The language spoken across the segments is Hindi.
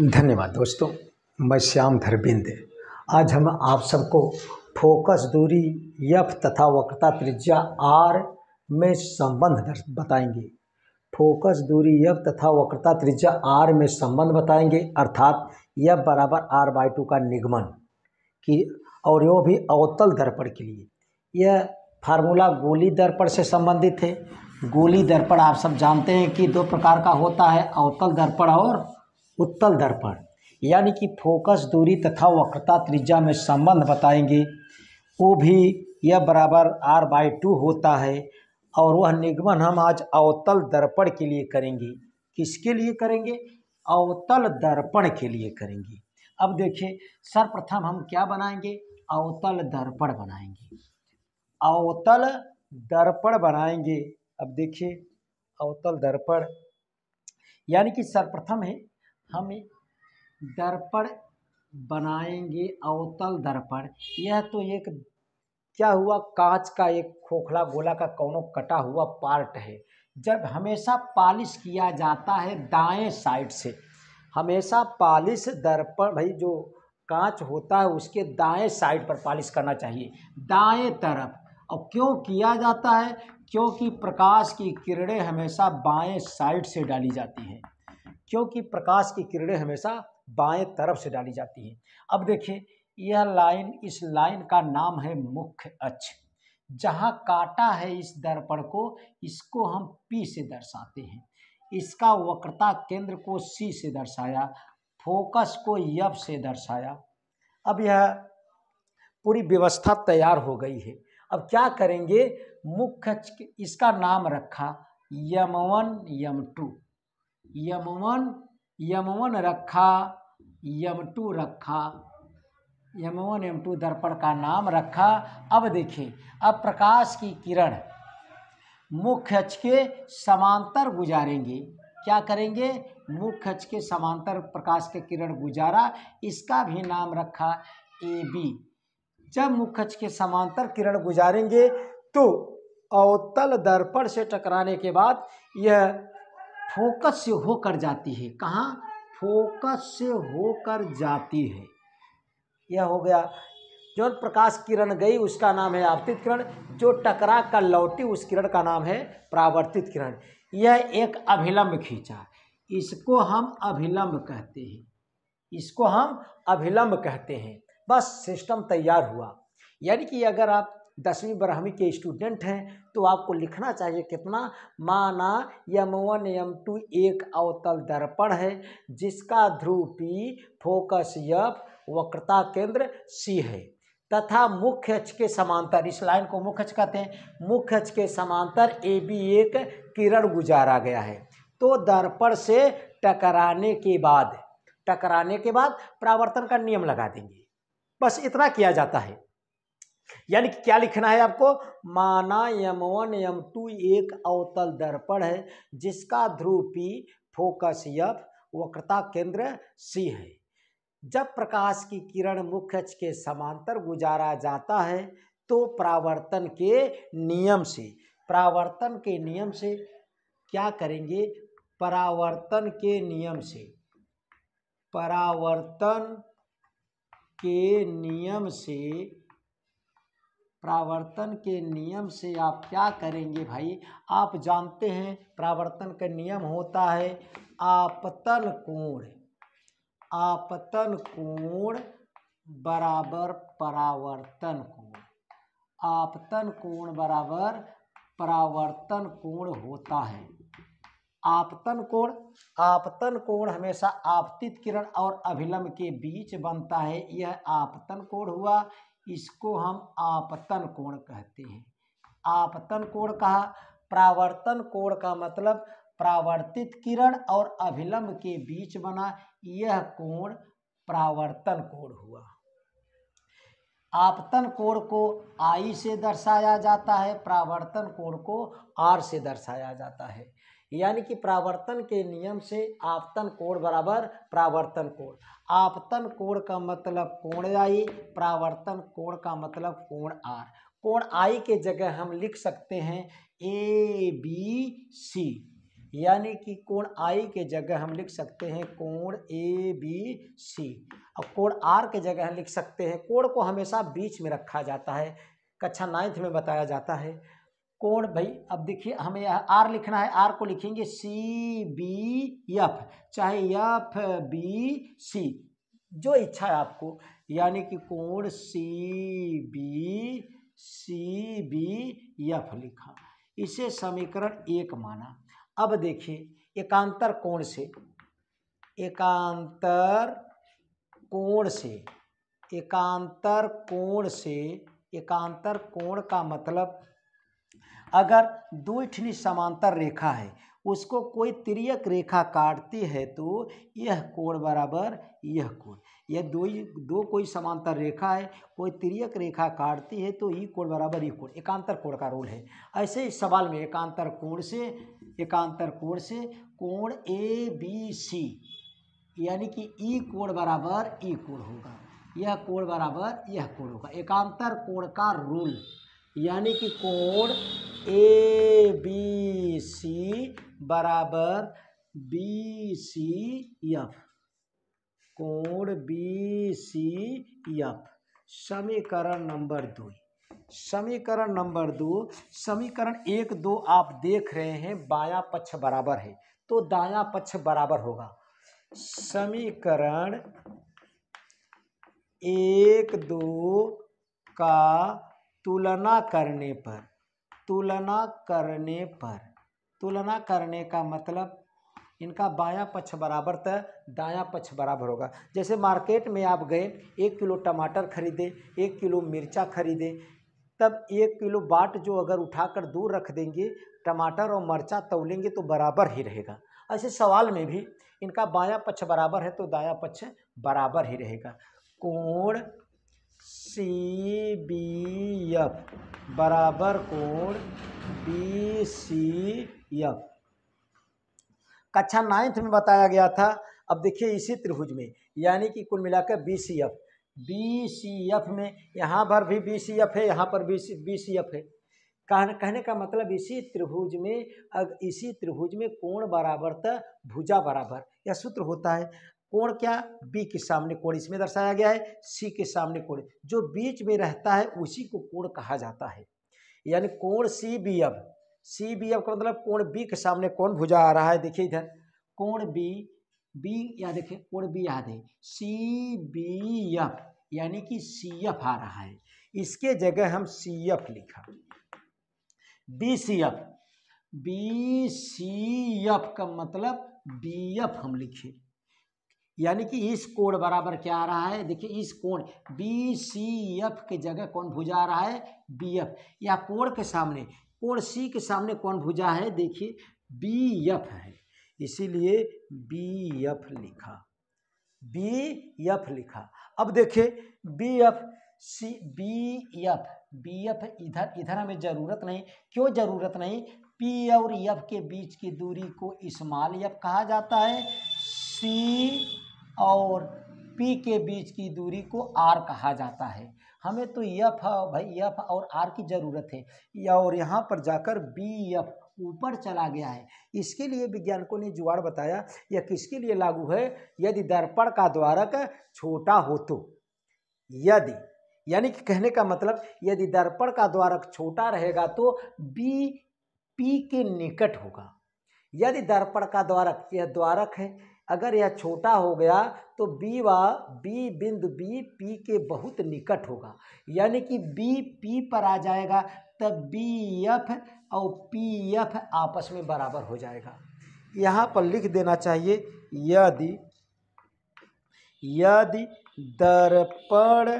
धन्यवाद दोस्तों मैं श्याम धरबिंद आज हम आप सबको फोकस दूरी यफ तथा वक्रता त्रिज्या आर में संबंध बताएंगे फोकस दूरी यफ तथा वक्रता त्रिज्या आर में संबंध बताएंगे अर्थात यफ बराबर आर बाई टू का निगमन की और यो भी अवतल दर्पण के लिए यह फार्मूला गोली दर्पण से संबंधित है गोली दर्पण आप सब जानते हैं कि दो प्रकार का होता है अवतल दर्पण और उत्तल दर्पण यानी कि फोकस दूरी तथा वक्रता त्रिज्या में संबंध बताएंगे वो भी यह बराबर आर बाई टू होता है और वह निगमन हम आज अवतल दर्पण के लिए करेंगे किसके लिए करेंगे अवतल दर्पण के लिए करेंगे अब देखिए सर्वप्रथम हम क्या बनाएंगे अवतल दर्पण बनाएंगे अवतल दर्पण बनाएंगे अब देखिए अवतल दर्पण यानी कि सर्वप्रथम है हम दर्पण बनाएंगे अवतल दर्पण यह तो एक क्या हुआ कांच का एक खोखला गोला का कोनो कटा हुआ पार्ट है जब हमेशा पालिश किया जाता है दाएं साइड से हमेशा पालिश दर्पण भाई जो कांच होता है उसके दाएं साइड पर पालिश करना चाहिए दाएं तरफ और क्यों किया जाता है क्योंकि प्रकाश की किरणें हमेशा बाएं साइड से डाली जाती हैं क्योंकि प्रकाश की किरणें हमेशा बाएं तरफ से डाली जाती हैं अब देखिए यह लाइन इस लाइन का नाम है मुख्य अक्ष जहाँ काटा है इस दर्पण को इसको हम पी से दर्शाते हैं इसका वक्रता केंद्र को सी से दर्शाया फोकस को यफ से दर्शाया अब यह पूरी व्यवस्था तैयार हो गई है अब क्या करेंगे मुख्य इसका नाम रखा यम वन यम टू यमवन यमवन रखा यम टू रखा यम वन यम टू दर्पण का नाम रखा अब देखें अब प्रकाश की किरण मुख्य अक्ष के समांतर गुजारेंगे क्या करेंगे मुख्य अक्ष के समांतर प्रकाश के किरण गुजारा इसका भी नाम रखा ए बी जब मुख्य अक्ष के समांतर किरण गुजारेंगे तो अवतल दर्पण से टकराने के बाद यह फोकस से होकर जाती है कहाँ फोकस से होकर जाती है यह हो गया जो प्रकाश किरण गई उसका नाम है आवर्तित किरण जो टकरा कर लौटी उस किरण का नाम है प्रावर्तित किरण यह एक अभिलंब खींचा इसको हम अभिलंब कहते हैं इसको हम अभिलंब कहते हैं बस सिस्टम तैयार हुआ यानी कि अगर आप दसवीं बारहवीं के स्टूडेंट हैं तो आपको लिखना चाहिए कितना माना यम वन यम टू एक अवतल दर्पण है जिसका ध्रुव पी फोकस यफ वक्रता केंद्र सी है तथा मुख्य अक्ष के समांतर इस लाइन को मुख्य अक्ष कहते हैं मुख्य अक्ष के समांतर ए बी एक किरण गुजारा गया है तो दर्पण से टकराने के बाद टकराने के बाद प्रावर्तन का नियम लगा देंगे बस इतना किया जाता है यानी कि क्या लिखना है आपको माना यम वन यम टू एक अवतल दर्पण है जिसका ध्रुव पी फोकस यफ वक्रता केंद्र सी है जब प्रकाश की किरण मुख्य अक्ष के समांतर गुजारा जाता है तो प्रावर्तन के नियम से प्रावर्तन के नियम से क्या करेंगे परावर्तन के नियम से परावर्तन के नियम से प्रावर्तन के नियम से आप क्या करेंगे भाई आप जानते हैं प्रावर्तन का नियम होता है आपतन कोण आपतन कोण बराबर परावर्तन कोण आपतन कोण बराबर परावर्तन कोण होता है आपतन कोण आपतन कोण हमेशा आपतित किरण और अभिलंब के बीच बनता है यह आपतन कोण हुआ इसको हम आपतन कोण कहते हैं आपतन कोण कहा प्रावर्तन कोण का मतलब प्रावर्तित किरण और अभिलंब के बीच बना यह कोण प्रावर्तन कोण हुआ आपतन कोण को आई से दर्शाया जाता है प्रावर्तन कोण को आर से दर्शाया जाता है यानी कि प्रावर्तन के नियम से आपतन कोण बराबर प्रावर्तन कोण आपतन कोण का मतलब कोण आई प्रावर्तन कोण का मतलब कोण आर कोण आई के जगह हम लिख सकते हैं ए बी सी यानी कि कोण आई के जगह हम लिख सकते हैं कोण ए बी सी और कोण आर के जगह हम लिख सकते हैं कोण को हमेशा बीच में रखा जाता है कक्षा नाइन्थ में बताया जाता है कोण भाई अब देखिए हमें आर लिखना है आर को लिखेंगे सी बी एफ चाहे एफ बी सी जो इच्छा है आपको यानी कि कोण C B C B F लिखा इसे समीकरण एक माना अब देखिए एकांतर कोण से एकांतर कोण से एकांतर कोण से एकांतर कोण का मतलब अगर दो इठनी समांतर रेखा है उसको कोई त्रियक रेखा काटती है तो यह कोण बराबर यह कोण यह दो ही दो कोई समांतर रेखा है कोई त्रियक रेखा काटती है तो ई कोण बराबर ई कोण एकांतर कोण का रोल है ऐसे इस सवाल में एकांतर कोण से एकांतर कोण से कोण ए बी सी यानी कि ई कोण बराबर ई कोण होगा यह कोण बराबर यह कोण होगा एकांतर कोण का रूल यानी कि कोण ए बी सी बराबर बी सी एफ कोण बी सी एफ समीकरण नंबर दो समीकरण नंबर दो समीकरण एक दो आप देख रहे हैं बायां पक्ष बराबर है तो दाया पक्ष बराबर होगा समीकरण एक दो का तुलना करने पर तुलना करने पर तुलना करने का मतलब इनका बायां पक्ष बराबर तो दायां पक्ष बराबर होगा जैसे मार्केट में आप गए एक किलो टमाटर खरीदे एक किलो मिर्चा खरीदे तब एक किलो बाट जो अगर उठाकर दूर रख देंगे टमाटर और मिर्चा तौलेंगे तो बराबर ही रहेगा ऐसे सवाल में भी इनका बायां पक्ष बराबर है तो दायां पक्ष बराबर ही रहेगा कोण सी बी एफ बराबर कोण बी सी एफ कक्षा नाइन्थ में बताया गया था अब देखिए इसी त्रिभुज में यानी कि कुल मिलाकर B C F B C F में यहाँ पर भी बी सी एफ है यहाँ पर भी बी सी एफ है कहने कहने का मतलब इसी त्रिभुज में अग इसी त्रिभुज में कोण बराबर था भुजा बराबर यह सूत्र होता है कोण क्या बी के सामने कोण इसमें दर्शाया गया है सी के सामने कोण जो बीच में रहता है उसी को कोण कहा जाता है यानी कोण C B F C B F का मतलब कोण बी के सामने कोण भुजा आ रहा है देखिए इधर कोण बी बी या देखिए कोण बी याद है सी बी एफ यानी कि सी एफ आ रहा है इसके जगह हम सी एफ लिखा B C F B C F का मतलब बी एफ हम लिखे यानी कि इस कोण बराबर क्या आ रहा है देखिए इस कोण बी सी एफ के जगह कौन भुजा आ रहा है बी एफ या कोण के सामने कोण सी के सामने कौन भुजा है देखिए बी एफ है इसीलिए बी एफ लिखा बी एफ लिखा अब देखिए B F C B F B F इधर इधर हमें ज़रूरत नहीं क्यों ज़रूरत नहीं पी और एफ के बीच की दूरी को इस्माल एफ कहा जाता है सी और पी के बीच की दूरी को आर कहा जाता है हमें तो यफ भाई यफ और आर की ज़रूरत है और यहाँ पर जाकर बी यफ ऊपर चला गया है इसके लिए विज्ञानकों ने जुआड़ बताया यह किसके लिए लागू है यदि दर्पण का द्वारक छोटा हो तो यदि यानी कि कहने का मतलब यदि दर्पण का द्वारक छोटा रहेगा तो बी पी के निकट होगा यदि दर्पण का द्वारक यह द्वारक है अगर यह छोटा हो गया तो बी व बी बिंदु बी पी के बहुत निकट होगा यानी कि बी पी पर आ जाएगा तब बी एफ और पी एफ आपस में बराबर हो जाएगा यहाँ पर लिख देना चाहिए यदि यदि दर्पण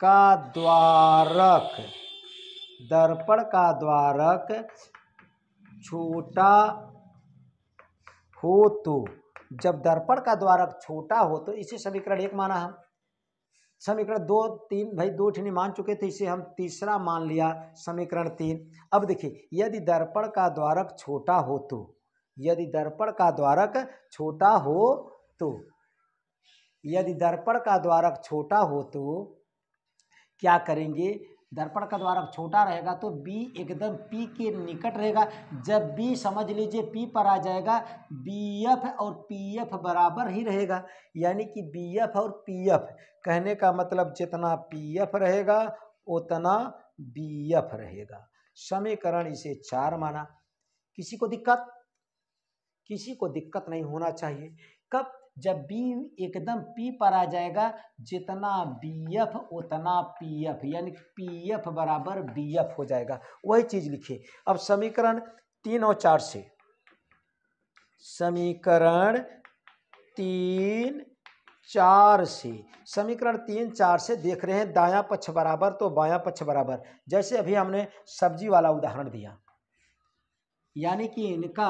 का द्वारक दर्पण का द्वारक छोटा हो तो जब दर्पण का द्वारक छोटा हो तो इसे समीकरण एक माना हम समीकरण दो तीन भाई दो ठीक मान चुके थे इसे हम तीसरा मान लिया समीकरण तीन अब देखिए यदि दर्पण का द्वारक छोटा हो तो यदि दर्पण का द्वारक छोटा हो तो यदि दर्पण का द्वारक छोटा हो तो क्या करेंगे दर्पण का द्वारा छोटा रहेगा तो बी एकदम पी के निकट रहेगा जब बी समझ लीजिए पी पर आ जाएगा बी एफ और पी एफ बराबर ही रहेगा यानी कि बी एफ और पी एफ कहने का मतलब जितना पी एफ रहेगा उतना बी एफ रहेगा समीकरण इसे चार माना किसी को दिक्कत किसी को दिक्कत नहीं होना चाहिए कब जब बी एकदम पी पर आ जाएगा जितना बी एफ उतना पी एफ यानी पी एफ बराबर बी एफ हो जाएगा वही चीज लिखिए अब समीकरण तीन और चार से समीकरण तीन चार से समीकरण तीन चार से देख रहे हैं दाया पक्ष बराबर तो बाया पक्ष बराबर जैसे अभी हमने सब्जी वाला उदाहरण दिया यानी कि इनका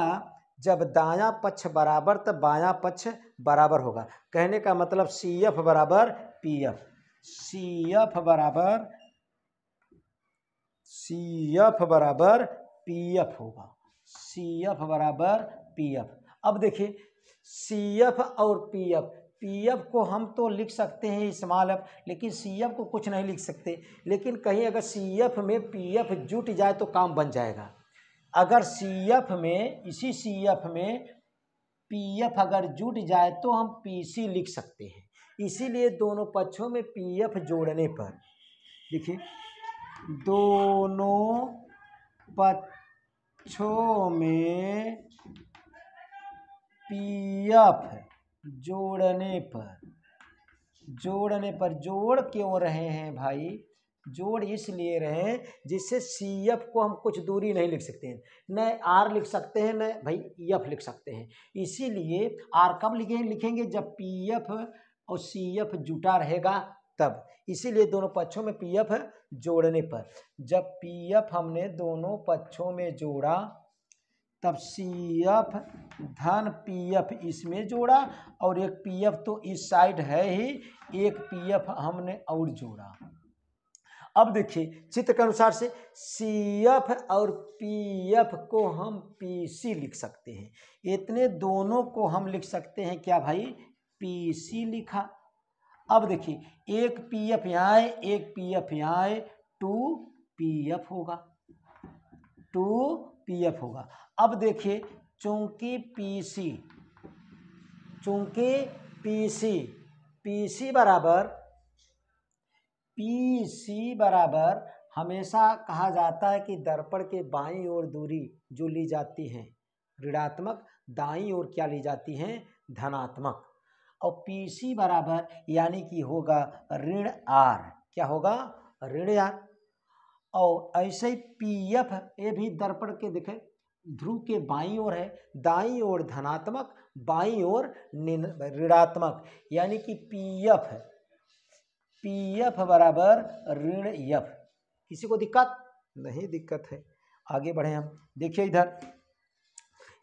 जब दायां पक्ष बराबर तब बायां पक्ष बराबर होगा कहने का मतलब सी एफ बराबर पी एफ सी एफ बराबर सी एफ बराबर पी एफ होगा सी एफ बराबर पी एफ अब देखिए सी एफ और पी एफ पी एफ को हम तो लिख सकते हैं इस्माल एफ लेकिन सी एफ को कुछ नहीं लिख सकते लेकिन कहीं अगर सी एफ में पी एफ जुट जाए तो काम बन जाएगा अगर सी एफ में इसी सी एफ में पी एफ अगर जुट जाए तो हम पी सी लिख सकते हैं इसीलिए दोनों पक्षों में पी एफ जोड़ने पर देखिए दोनों पक्षों में पी एफ जोड़ने पर जोड़ने पर जोड़ क्यों रहे हैं भाई जोड़ इसलिए रहे हैं जिससे सी एफ को हम कुछ दूरी नहीं लिख सकते हैं न आर लिख सकते हैं न भाई एफ लिख सकते हैं इसीलिए आर कब लिखें लिखेंगे जब पी एफ और सी एफ जुटा रहेगा तब इसीलिए दोनों पक्षों में पी एफ जोड़ने पर जब पी एफ हमने दोनों पक्षों में जोड़ा तब सी एफ धन पी एफ इसमें जोड़ा और एक पी एफ तो इस साइड है ही एक पी एफ हमने और जोड़ा अब देखिए चित्र के अनुसार से सी एफ और पी एफ को हम पी सी लिख सकते हैं इतने दोनों को हम लिख सकते हैं क्या भाई पी सी लिखा अब देखिए एक पी एफ यहाँ आए एक पी एफ यहाँ आए टू पी एफ होगा टू पी एफ होगा अब देखिए चूंकि पी सी चूंकि पी सी पी सी बराबर पी सी बराबर हमेशा कहा जाता है कि दर्पण के बाई ओर दूरी जो ली जाती है ऋणात्मक दाई ओर क्या ली जाती है धनात्मक और पी सी बराबर यानी कि होगा ऋण आर क्या होगा ऋण आर और ऐसे ही पी एफ ये भी दर्पण के दिखे ध्रुव के बाई ओर है दाई ओर धनात्मक बाई ओर ऋणात्मक यानी कि पी एफ पी एफ बराबर ऋण यफ किसी को दिक्कत नहीं दिक्कत है आगे बढ़े हम देखिए इधर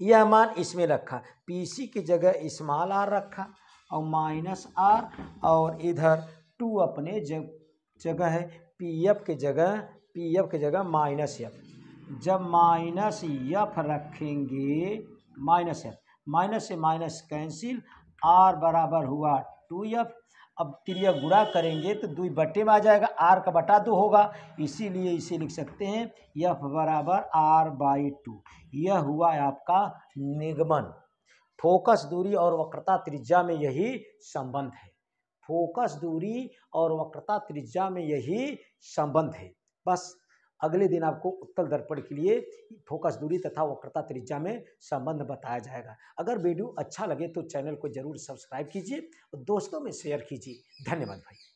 यह मान इसमें रखा पीसी की जगह स्मॉल आर रखा और माइनस आर और इधर टू अपने जग जगह है पी एफ की जगह पी एफ की जगह माइनस एफ जब माइनस यफ रखेंगे माइनस एफ माइनस से माइनस कैंसिल आर बराबर हुआ टू यफ अब त्रिया गुणा करेंगे तो दुई बट्टे में आ जाएगा आर का बटा दो होगा इसीलिए इसे लिख सकते हैं यह बराबर आर बाई टू यह हुआ आपका निगमन फोकस दूरी और वक्रता त्रिज्या में यही संबंध है फोकस दूरी और वक्रता त्रिज्या में यही संबंध है बस अगले दिन आपको उत्तल दर्पण के लिए फोकस दूरी तथा वक्रता त्रिज्या में संबंध बताया जाएगा अगर वीडियो अच्छा लगे तो चैनल को जरूर सब्सक्राइब कीजिए और दोस्तों में शेयर कीजिए धन्यवाद भाई